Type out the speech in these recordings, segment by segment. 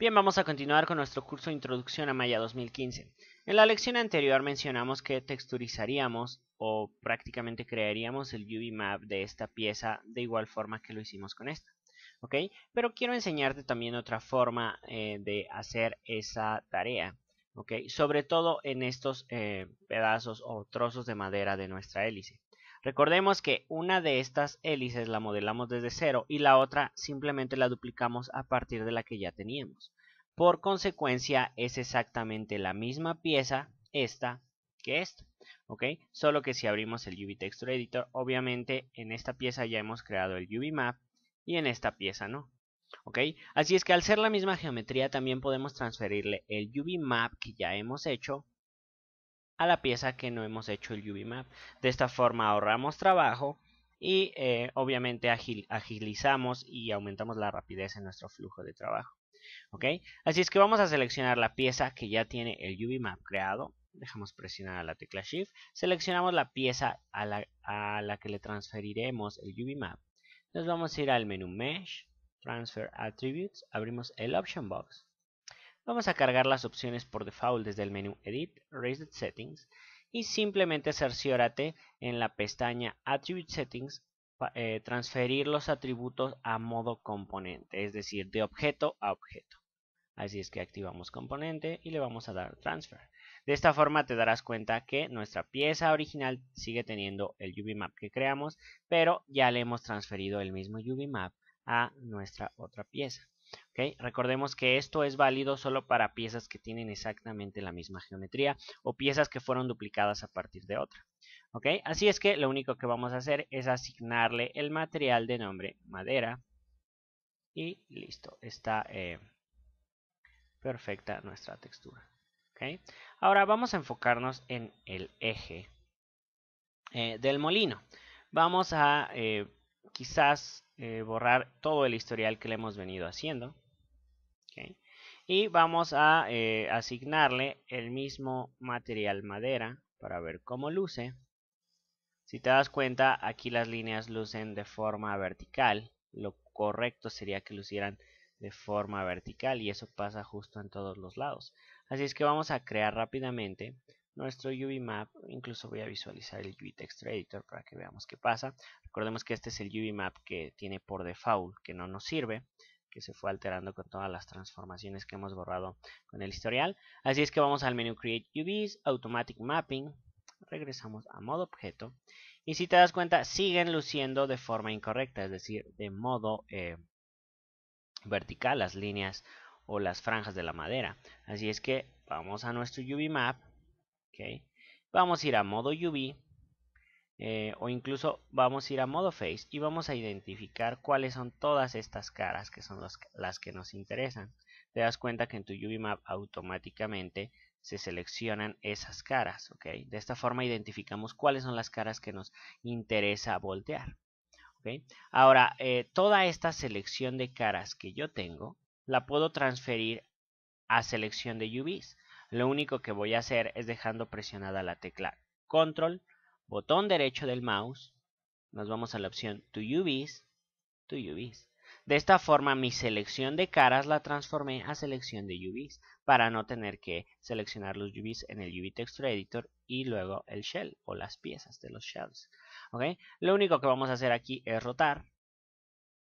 Bien, vamos a continuar con nuestro curso de Introducción a Maya 2015. En la lección anterior mencionamos que texturizaríamos o prácticamente crearíamos el UV map de esta pieza de igual forma que lo hicimos con esta. ¿Ok? Pero quiero enseñarte también otra forma eh, de hacer esa tarea. Sobre todo en estos eh, pedazos o trozos de madera de nuestra hélice. Recordemos que una de estas hélices la modelamos desde cero y la otra simplemente la duplicamos a partir de la que ya teníamos. Por consecuencia es exactamente la misma pieza, esta, que esta. ¿ok? Solo que si abrimos el UV Texture Editor, obviamente en esta pieza ya hemos creado el UV Map y en esta pieza no. ¿ok? Así es que al ser la misma geometría también podemos transferirle el UV Map que ya hemos hecho a la pieza que no hemos hecho el UV map. De esta forma ahorramos trabajo y eh, obviamente agilizamos y aumentamos la rapidez en nuestro flujo de trabajo. Así es que vamos a seleccionar la pieza que ya tiene el UV map creado. Dejamos presionar la tecla Shift. Seleccionamos la pieza a la, a la que le transferiremos el UV map. Nos vamos a ir al menú Mesh, Transfer Attributes. Abrimos el Option Box. Vamos a cargar las opciones por default desde el menú Edit, Raised Settings y simplemente cerciórate en la pestaña Attribute Settings eh, transferir los atributos a modo componente, es decir, de objeto a objeto. Así es que activamos componente y le vamos a dar transfer. De esta forma te darás cuenta que nuestra pieza original sigue teniendo el UVMap map que creamos, pero ya le hemos transferido el mismo UVMap map a nuestra otra pieza. Recordemos que esto es válido solo para piezas que tienen exactamente la misma geometría o piezas que fueron duplicadas a partir de otra. Así es que lo único que vamos a hacer es asignarle el material de nombre madera y listo, está eh, perfecta nuestra textura. Ahora vamos a enfocarnos en el eje eh, del molino. Vamos a eh, quizás eh, borrar todo el historial que le hemos venido haciendo. Y vamos a eh, asignarle el mismo material madera para ver cómo luce. Si te das cuenta, aquí las líneas lucen de forma vertical. Lo correcto sería que lucieran de forma vertical y eso pasa justo en todos los lados. Así es que vamos a crear rápidamente nuestro UV map. Incluso voy a visualizar el UV Texture editor para que veamos qué pasa. Recordemos que este es el UV map que tiene por default, que no nos sirve que se fue alterando con todas las transformaciones que hemos borrado con el historial. Así es que vamos al menú Create UVs, Automatic Mapping, regresamos a modo objeto. Y si te das cuenta, siguen luciendo de forma incorrecta, es decir, de modo eh, vertical las líneas o las franjas de la madera. Así es que vamos a nuestro UV Map, Vamos a ir a modo UV eh, o incluso vamos a ir a modo face y vamos a identificar cuáles son todas estas caras que son las que nos interesan. Te das cuenta que en tu UV map automáticamente se seleccionan esas caras, De esta forma identificamos cuáles son las caras que nos interesa voltear, Ahora, eh, toda esta selección de caras que yo tengo, la puedo transferir a selección de UVs. Lo único que voy a hacer es dejando presionada la tecla Control, botón derecho del mouse, nos vamos a la opción To UVs, To UVs. De esta forma mi selección de caras la transformé a selección de UVs para no tener que seleccionar los UVs en el UV Texture Editor y luego el shell o las piezas de los shells. ¿Okay? Lo único que vamos a hacer aquí es rotar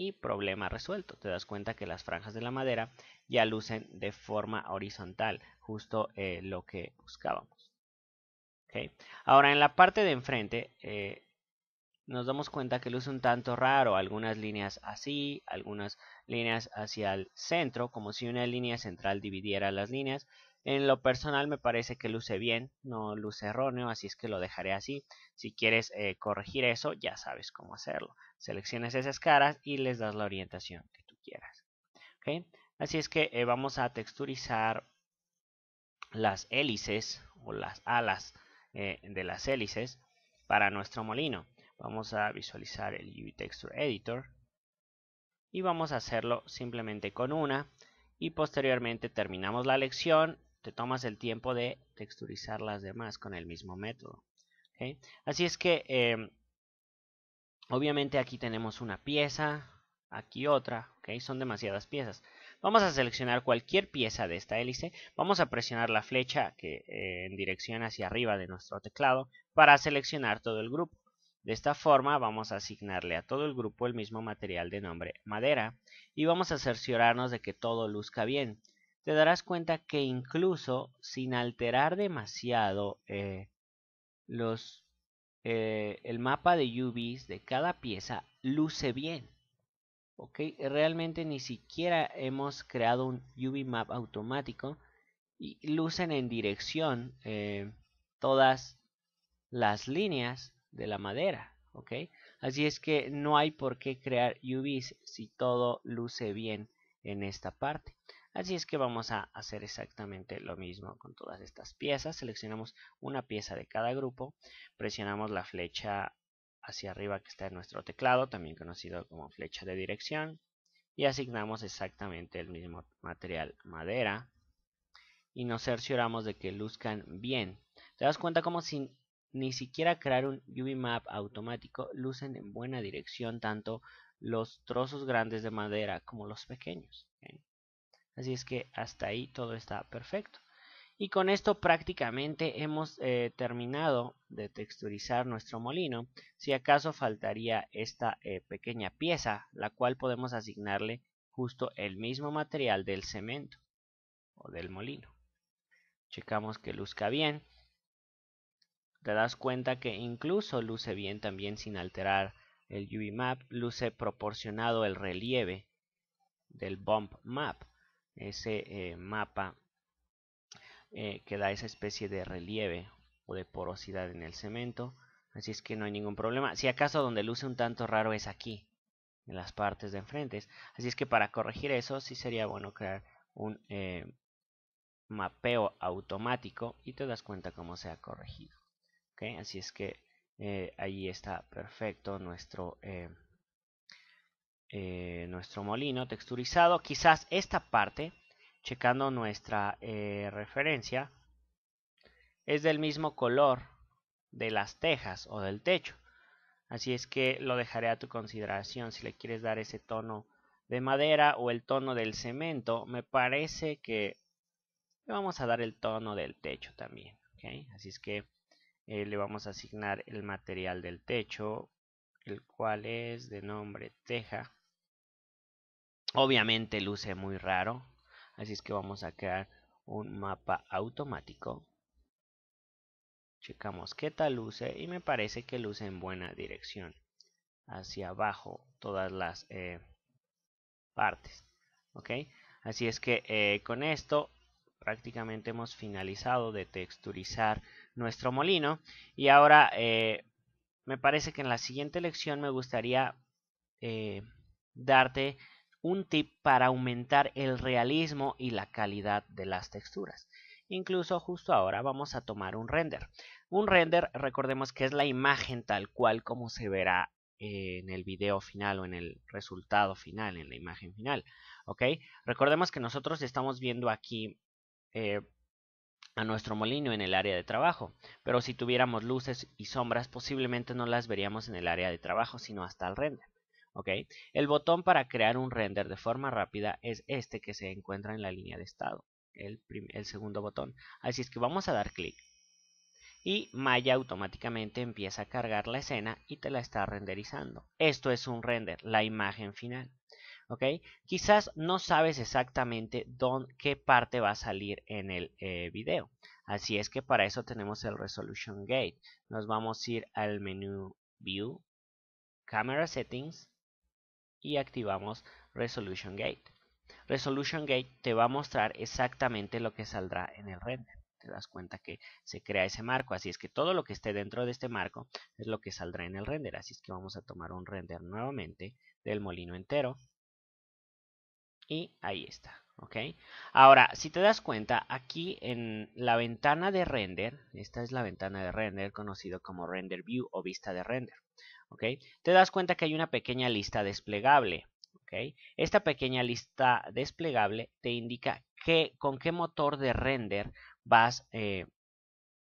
y problema resuelto. Te das cuenta que las franjas de la madera ya lucen de forma horizontal, justo eh, lo que buscábamos. ¿Okay? Ahora en la parte de enfrente eh, nos damos cuenta que luce un tanto raro, algunas líneas así, algunas líneas hacia el centro, como si una línea central dividiera las líneas en lo personal me parece que luce bien, no luce erróneo, así es que lo dejaré así. Si quieres eh, corregir eso, ya sabes cómo hacerlo. Seleccionas esas caras y les das la orientación que tú quieras. Así es que eh, vamos a texturizar las hélices o las alas eh, de las hélices para nuestro molino. Vamos a visualizar el UV Texture Editor y vamos a hacerlo simplemente con una y posteriormente terminamos la lección te tomas el tiempo de texturizar las demás con el mismo método. Así es que, em, obviamente aquí tenemos una pieza, aquí otra, ¿okay? son demasiadas piezas. Vamos a seleccionar cualquier pieza de esta hélice, vamos a presionar la flecha que, eh, en dirección hacia arriba de nuestro teclado para seleccionar todo el grupo. De esta forma vamos a asignarle a todo el grupo el mismo material de nombre madera y vamos a cerciorarnos de que todo luzca bien te darás cuenta que incluso sin alterar demasiado eh, los, eh, el mapa de UVs de cada pieza, luce bien. ¿ok? Realmente ni siquiera hemos creado un UV map automático y lucen en dirección eh, todas las líneas de la madera, ¿ok? Así es que no hay por qué crear UVs si todo luce bien en esta parte. Así es que vamos a hacer exactamente lo mismo con todas estas piezas. Seleccionamos una pieza de cada grupo, presionamos la flecha hacia arriba que está en nuestro teclado, también conocido como flecha de dirección, y asignamos exactamente el mismo material madera y nos cercioramos de que luzcan bien. Te das cuenta como sin ni siquiera crear un UV map automático lucen en buena dirección tanto los trozos grandes de madera como los pequeños. Así es que hasta ahí todo está perfecto. Y con esto prácticamente hemos eh, terminado de texturizar nuestro molino. Si acaso faltaría esta eh, pequeña pieza, la cual podemos asignarle justo el mismo material del cemento o del molino. Checamos que luzca bien. Te das cuenta que incluso luce bien también sin alterar el UV map, luce proporcionado el relieve del bump map ese eh, mapa eh, que da esa especie de relieve o de porosidad en el cemento. Así es que no hay ningún problema. Si acaso donde luce un tanto raro es aquí, en las partes de enfrente. Así es que para corregir eso sí sería bueno crear un eh, mapeo automático y te das cuenta cómo se ha corregido. Así es que eh, ahí está perfecto nuestro eh, eh, nuestro molino texturizado. Quizás esta parte, checando nuestra eh, referencia, es del mismo color de las tejas o del techo. Así es que lo dejaré a tu consideración si le quieres dar ese tono de madera o el tono del cemento. Me parece que le vamos a dar el tono del techo también. Así es que eh, le vamos a asignar el material del techo, el cual es de nombre teja. Obviamente luce muy raro, así es que vamos a crear un mapa automático. Checamos qué tal luce y me parece que luce en buena dirección. Hacia abajo todas las eh, partes. ¿Ok? Así es que eh, con esto prácticamente hemos finalizado de texturizar nuestro molino. Y ahora eh, me parece que en la siguiente lección me gustaría darte un tip para aumentar el realismo y la calidad de las texturas. Incluso justo ahora vamos a tomar un render. Un render, recordemos que es la imagen tal cual como se verá eh, en el video final o en el resultado final, en la imagen final. ¿Ok? Recordemos que nosotros estamos viendo aquí eh, a nuestro molino en el área de trabajo. Pero si tuviéramos luces y sombras, posiblemente no las veríamos en el área de trabajo, sino hasta el render. Ok, El botón para crear un render de forma rápida es este que se encuentra en la línea de estado, el, segundo botón. Así es que vamos a dar clic y Maya automáticamente empieza a cargar la escena y te la está renderizando. Esto es un render, la imagen final. ¿ok? Quizás no sabes exactamente dónde, qué parte va a salir en el eh, video. Así es que para eso tenemos el Resolution Gate. Nos vamos a ir al menú View, Camera Settings, y activamos Resolution Gate. Resolution Gate te va a mostrar exactamente lo que saldrá en el render. Te das cuenta que se crea ese marco, así es que todo lo que esté dentro de este marco es lo que saldrá en el render. Así es que vamos a tomar un render nuevamente del molino entero. Y ahí está, ¿ok? Ahora, si te das cuenta, aquí en la ventana de render, esta es la ventana de render conocido como Render View o vista de render. Te das cuenta que hay una pequeña lista desplegable. Esta pequeña lista desplegable te indica que, con qué motor de render vas eh,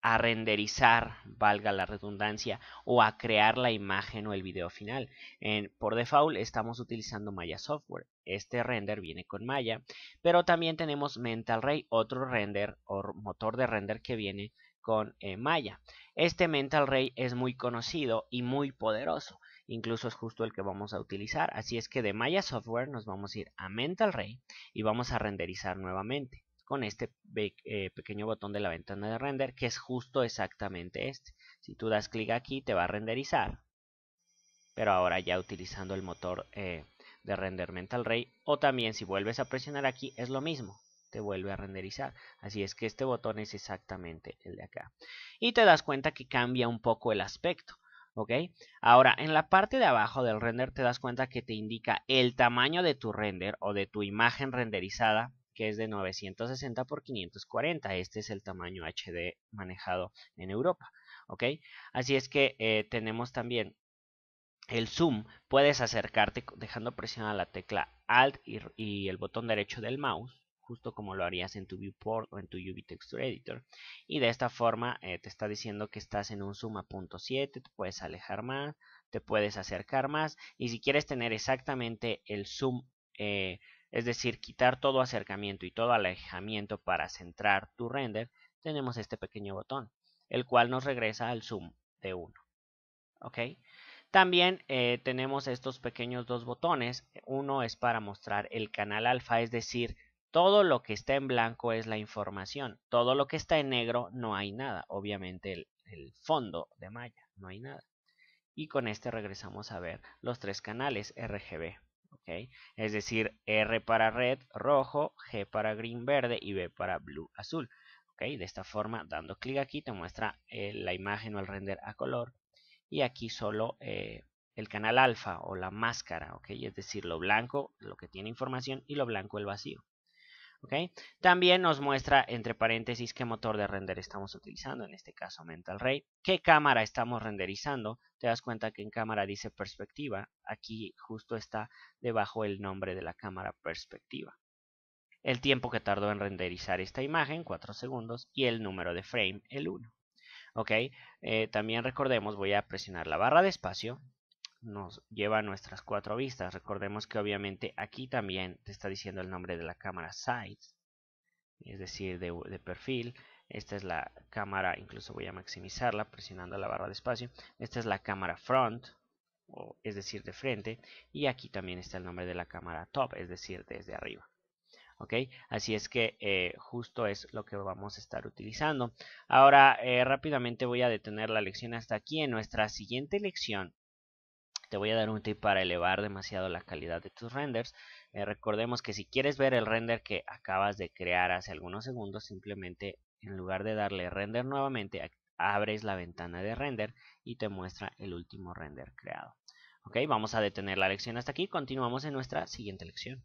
a renderizar, valga la redundancia, o a crear la imagen o el video final. por default estamos utilizando Maya Software. Este render viene con Maya, pero también tenemos Mental Ray, otro render o motor de render que viene con eh, Maya. Este Mental Ray es muy conocido y muy poderoso. Incluso es justo el que vamos a utilizar. Así es que de Maya Software nos vamos a ir a Mental Ray y vamos a renderizar nuevamente con este eh, pequeño botón de la ventana de render que es justo exactamente este. Si tú das clic aquí te va a renderizar. Pero ahora ya utilizando el motor eh, de render Mental Ray. O también si vuelves a presionar aquí es lo mismo vuelve a renderizar. Así es que este botón es exactamente el de acá. Y te das cuenta que cambia un poco el aspecto. ¿Ok? Ahora, en la parte de abajo del render te das cuenta que te indica el tamaño de tu render o de tu imagen renderizada que es de 960 x 540. Este es el tamaño HD manejado en Europa. ¿Ok? Así es que eh, tenemos también el zoom. Puedes acercarte dejando presionar la tecla Alt y el botón derecho del mouse justo como lo harías en tu viewport o en tu UV Texture Editor. Y de esta forma eh, te está diciendo que estás en un zoom a punto 7, te puedes alejar más, te puedes acercar más. Y si quieres tener exactamente el zoom, eh, es decir, quitar todo acercamiento y todo alejamiento para centrar tu render, tenemos este pequeño botón, el cual nos regresa al zoom de 1. ¿Ok? También eh, tenemos estos pequeños dos botones. Uno es para mostrar el canal alfa, es decir, todo lo que está en blanco es la información. Todo lo que está en negro no hay nada. Obviamente el, fondo de malla, no hay nada. Y con este regresamos a ver los tres canales RGB. Es decir, R para red, rojo, G para green, verde y B para blue, azul. De esta forma, dando clic aquí, te muestra eh, la imagen o el render a color. Y aquí solo eh, el canal alfa o la máscara, Es decir, lo blanco, lo que tiene información, y lo blanco, el vacío. También nos muestra entre paréntesis qué motor de render estamos utilizando, en este caso mental Ray, qué cámara estamos renderizando. Te das cuenta que en cámara dice perspectiva, aquí justo está debajo el nombre de la cámara perspectiva. El tiempo que tardó en renderizar esta imagen, 4 segundos, y el número de frame, el 1. ¿ok? Eh, también recordemos, voy a presionar la barra de espacio nos lleva a nuestras cuatro vistas. Recordemos que obviamente aquí también te está diciendo el nombre de la cámara Sides, es decir, de, perfil. Esta es la cámara, incluso voy a maximizarla presionando la barra de espacio. Esta es la cámara front, o, es decir, de frente. Y aquí también está el nombre de la cámara top, es decir, desde arriba. ¿Ok? Así es que eh, justo es lo que vamos a estar utilizando. Ahora, eh, rápidamente voy a detener la lección hasta aquí. En nuestra siguiente lección te voy a dar un tip para elevar demasiado la calidad de tus renders. Eh, recordemos que si quieres ver el render que acabas de crear hace algunos segundos, simplemente en lugar de darle render nuevamente, abres la ventana de render y te muestra el último render creado. Ok, vamos a detener la lección hasta aquí, continuamos en nuestra siguiente lección.